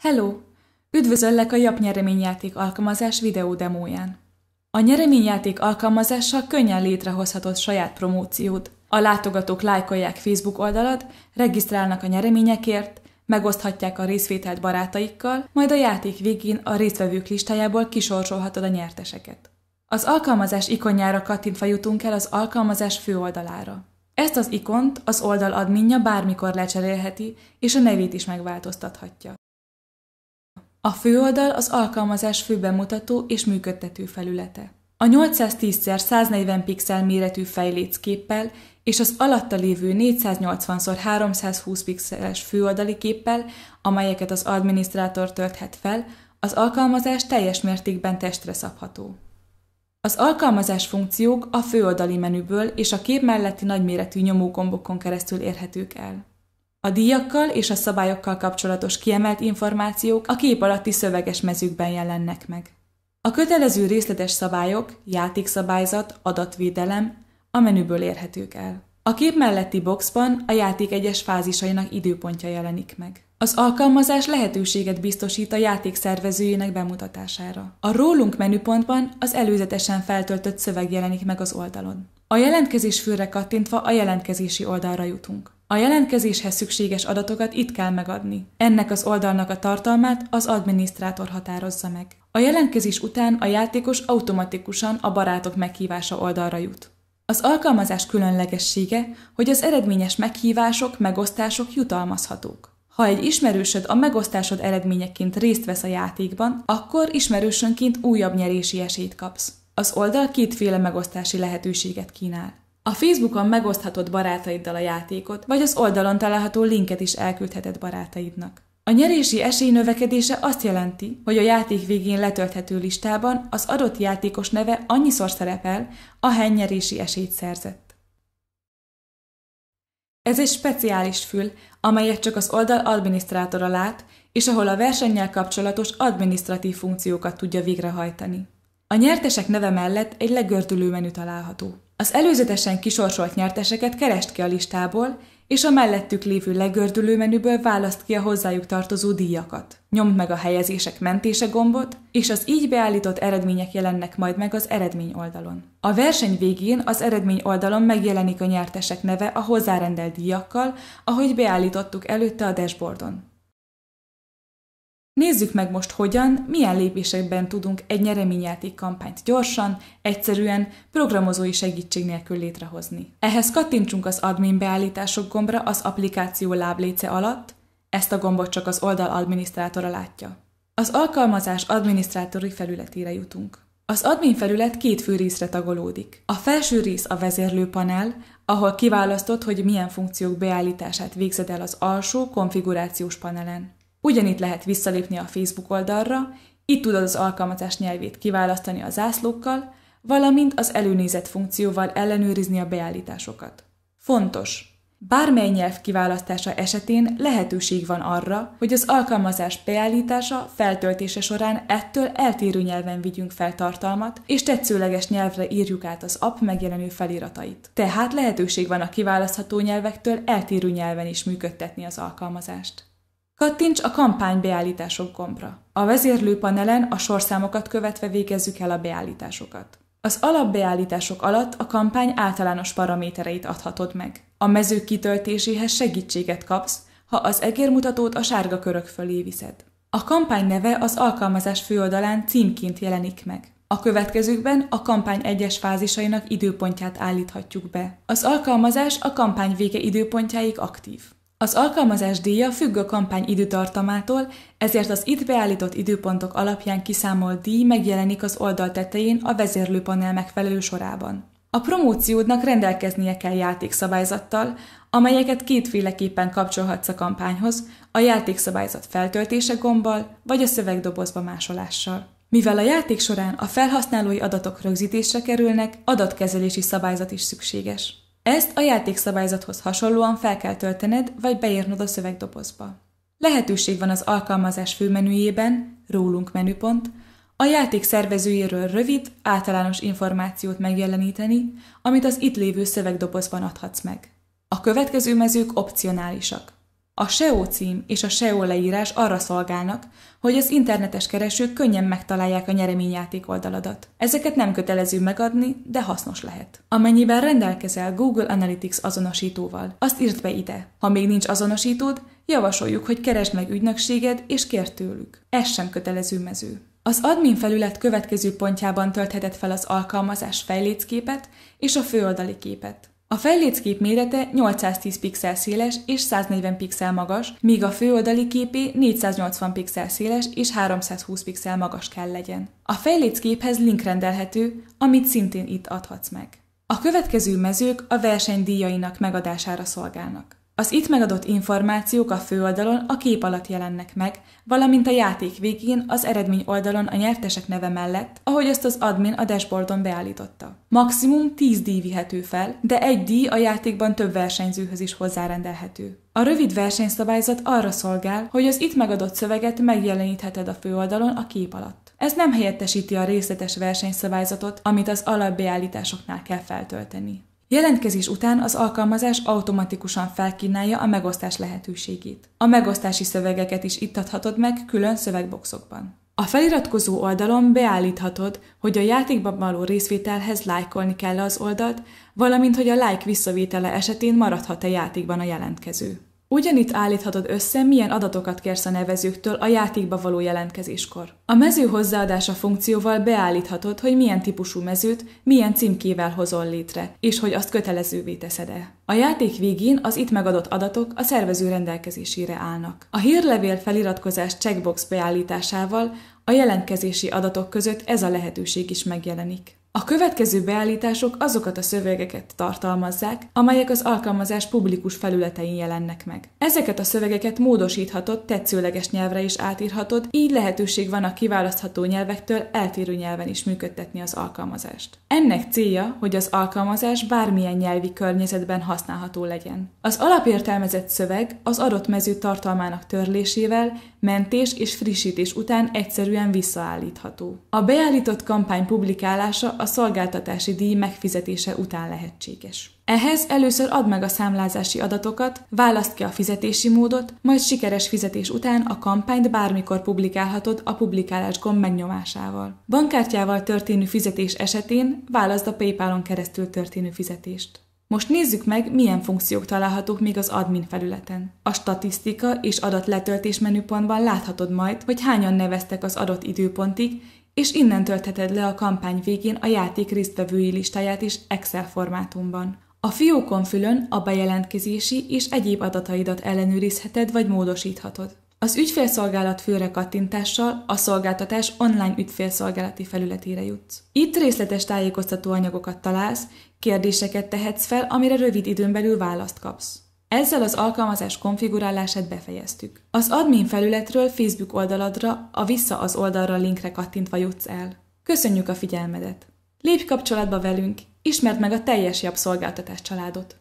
Hello! Üdvözöllek a Jap nyereményjáték alkalmazás videódemóján. A nyereményjáték alkalmazással könnyen létrehozhatod saját promóciót. A látogatók lájkolják Facebook oldalad, regisztrálnak a nyereményekért, megoszthatják a részvételt barátaikkal, majd a játék végén a résztvevők listájából kisorsolhatod a nyerteseket. Az alkalmazás ikonjára kattintva jutunk el az alkalmazás főoldalára. Ezt az ikont az oldal adminja bármikor lecserélheti, és a nevét is megváltoztathatja. A főoldal az alkalmazás főbemutató és működtető felülete. A 810x140 pixel méretű fejlécképpel és az alatta lévő 480x320 pixeles főoldali képpel, amelyeket az adminisztrátor tölthet fel, az alkalmazás teljes mértékben testre szabható. Az alkalmazás funkciók a főoldali menüből és a kép melletti nagyméretű nyomógombokon keresztül érhetők el. A díjakkal és a szabályokkal kapcsolatos kiemelt információk a kép alatti szöveges mezőkben jelennek meg. A kötelező részletes szabályok, játékszabályzat, adatvédelem a menüből érhetők el. A kép melletti boxban a játék egyes fázisainak időpontja jelenik meg. Az alkalmazás lehetőséget biztosít a játék szervezőjének bemutatására. A rólunk menüpontban az előzetesen feltöltött szöveg jelenik meg az oldalon. A jelentkezés főre kattintva a jelentkezési oldalra jutunk. A jelentkezéshez szükséges adatokat itt kell megadni. Ennek az oldalnak a tartalmát az adminisztrátor határozza meg. A jelentkezés után a játékos automatikusan a barátok meghívása oldalra jut. Az alkalmazás különlegessége, hogy az eredményes meghívások, megosztások jutalmazhatók. Ha egy ismerősöd a megosztásod eredményeként részt vesz a játékban, akkor ismerősönként újabb nyerési esélyt kapsz. Az oldal kétféle megosztási lehetőséget kínál. A Facebookon megoszthatod barátaiddal a játékot, vagy az oldalon található linket is elküldheted barátaidnak. A nyerési esély növekedése azt jelenti, hogy a játék végén letölthető listában az adott játékos neve annyiszor szerepel, ahány nyerési esélyt szerzett. Ez egy speciális fül, amelyet csak az oldal adminisztrátora lát, és ahol a versennyel kapcsolatos adminisztratív funkciókat tudja végrehajtani. A nyertesek neve mellett egy legördülő menü található. Az előzetesen kisorsolt nyerteseket kerest ki a listából, és a mellettük lévő legördülő menüből választ ki a hozzájuk tartozó díjakat. Nyomd meg a helyezések mentése gombot, és az így beállított eredmények jelennek majd meg az eredmény oldalon. A verseny végén az eredmény oldalon megjelenik a nyertesek neve a hozzárendelt díjakkal, ahogy beállítottuk előtte a dashboardon. Nézzük meg most hogyan, milyen lépésekben tudunk egy nyereményjáték kampányt gyorsan, egyszerűen, programozói segítség nélkül létrehozni. Ehhez kattintsunk az admin beállítások gombra az applikáció lábléce alatt, ezt a gombot csak az oldal adminisztrátora látja. Az alkalmazás adminisztrátori felületére jutunk. Az admin felület két fő részre tagolódik. A felső rész a vezérlőpanel, ahol kiválasztott, hogy milyen funkciók beállítását végzed el az alsó konfigurációs panelen. Ugyanitt lehet visszalépni a Facebook oldalra, itt tudod az alkalmazás nyelvét kiválasztani a zászlókkal, valamint az előnézet funkcióval ellenőrizni a beállításokat. Fontos! Bármely nyelv kiválasztása esetén lehetőség van arra, hogy az alkalmazás beállítása, feltöltése során ettől eltérő nyelven vigyünk fel tartalmat, és tetszőleges nyelvre írjuk át az app megjelenő feliratait. Tehát lehetőség van a kiválasztható nyelvektől eltérő nyelven is működtetni az alkalmazást. Kattints a kampánybeállítások gombra. A vezérlőpanelen a sorszámokat követve végezzük el a beállításokat. Az alapbeállítások alatt a kampány általános paramétereit adhatod meg. A mezők kitöltéséhez segítséget kapsz, ha az egérmutatót a sárga körök fölé viszed. A kampány neve az alkalmazás főoldalán címként jelenik meg. A következőkben a kampány egyes fázisainak időpontját állíthatjuk be. Az alkalmazás a kampány vége időpontjáig aktív. Az alkalmazás díja függ a kampány időtartamától, ezért az itt beállított időpontok alapján kiszámolt díj megjelenik az oldal tetején a vezérlőpanel megfelelő sorában. A promóciódnak rendelkeznie kell játékszabályzattal, amelyeket kétféleképpen kapcsolhatsz a kampányhoz, a játékszabályzat feltöltése gombbal vagy a szövegdobozba másolással. Mivel a játék során a felhasználói adatok rögzítésre kerülnek, adatkezelési szabályzat is szükséges. Ezt a játékszabályzathoz hasonlóan fel kell töltened, vagy beírnod a szövegdobozba. Lehetőség van az alkalmazás főmenüjében, rólunk menüpont, a játék szervezőjéről rövid, általános információt megjeleníteni, amit az itt lévő szövegdobozban adhatsz meg. A következő mezők opcionálisak. A SEO cím és a SEO leírás arra szolgálnak, hogy az internetes keresők könnyen megtalálják a nyereményjáték oldaladat. Ezeket nem kötelező megadni, de hasznos lehet. Amennyiben rendelkezel Google Analytics azonosítóval, azt írd be ide. Ha még nincs azonosítód, javasoljuk, hogy keresd meg ügynökséged és kérd tőlük. Ez sem kötelező mező. Az admin felület következő pontjában töltheted fel az alkalmazás fejlécképet és a főoldali képet. A fejléc mérete 810 pixel széles és 140 pixel magas, míg a főoldali képé 480 pixel széles és 320 pixel magas kell legyen. A fejlécképhez link rendelhető, amit szintén itt adhatsz meg. A következő mezők a verseny díjainak megadására szolgálnak. Az itt megadott információk a főoldalon a kép alatt jelennek meg, valamint a játék végén az eredmény oldalon a nyertesek neve mellett, ahogy ezt az admin a dashboardon beállította. Maximum 10 díj vihető fel, de egy díj a játékban több versenyzőhöz is hozzárendelhető. A rövid versenyszabályzat arra szolgál, hogy az itt megadott szöveget megjelenítheted a főoldalon a kép alatt. Ez nem helyettesíti a részletes versenyszabályzatot, amit az alapbeállításoknál kell feltölteni. Jelentkezés után az alkalmazás automatikusan felkínálja a megosztás lehetőségét. A megosztási szövegeket is adhatod meg külön szövegboxokban. A feliratkozó oldalon beállíthatod, hogy a játékban való részvételhez lájkolni kell az oldalt, valamint hogy a like visszavétele esetén maradhat e játékban a jelentkező. Ugyanitt állíthatod össze, milyen adatokat kérsz a nevezőktől a játékba való jelentkezéskor. A mező hozzáadása funkcióval beállíthatod, hogy milyen típusú mezőt, milyen címkével hozol létre, és hogy azt kötelezővé teszed-e. A játék végén az itt megadott adatok a szervező rendelkezésére állnak. A hírlevél feliratkozás checkbox beállításával a jelentkezési adatok között ez a lehetőség is megjelenik. A következő beállítások azokat a szövegeket tartalmazzák, amelyek az alkalmazás publikus felületein jelennek meg. Ezeket a szövegeket módosíthatod, tetszőleges nyelvre is átírhatod, így lehetőség van a kiválasztható nyelvektől eltérő nyelven is működtetni az alkalmazást. Ennek célja, hogy az alkalmazás bármilyen nyelvi környezetben használható legyen. Az alapértelmezett szöveg az adott mező tartalmának törlésével, mentés és frissítés után egyszerűen visszaállítható. A beállított kampány publikálása a szolgáltatási díj megfizetése után lehetséges. Ehhez először add meg a számlázási adatokat, választ ki a fizetési módot, majd sikeres fizetés után a kampányt bármikor publikálhatod a publikálás gomb megnyomásával. Bankkártyával történő fizetés esetén válaszd a PayPal-on keresztül történő fizetést. Most nézzük meg, milyen funkciók találhatók még az admin felületen. A statisztika és adatletöltés menüpontban láthatod majd, hogy hányan neveztek az adott időpontig, és innen töltheted le a kampány végén a játék résztvevői listáját is Excel formátumban. A fiókon fülön a bejelentkezési és egyéb adataidat ellenőrizheted vagy módosíthatod. Az ügyfélszolgálat főre kattintással a szolgáltatás online ügyfélszolgálati felületére jutsz. Itt részletes tájékoztató anyagokat találsz, kérdéseket tehetsz fel, amire rövid időn belül választ kapsz. Ezzel az alkalmazás konfigurálását befejeztük. Az admin felületről Facebook oldaladra a Vissza az oldalra linkre kattintva jutsz el. Köszönjük a figyelmedet! Lépj kapcsolatba velünk, ismerd meg a teljes jobb szolgáltatás családot!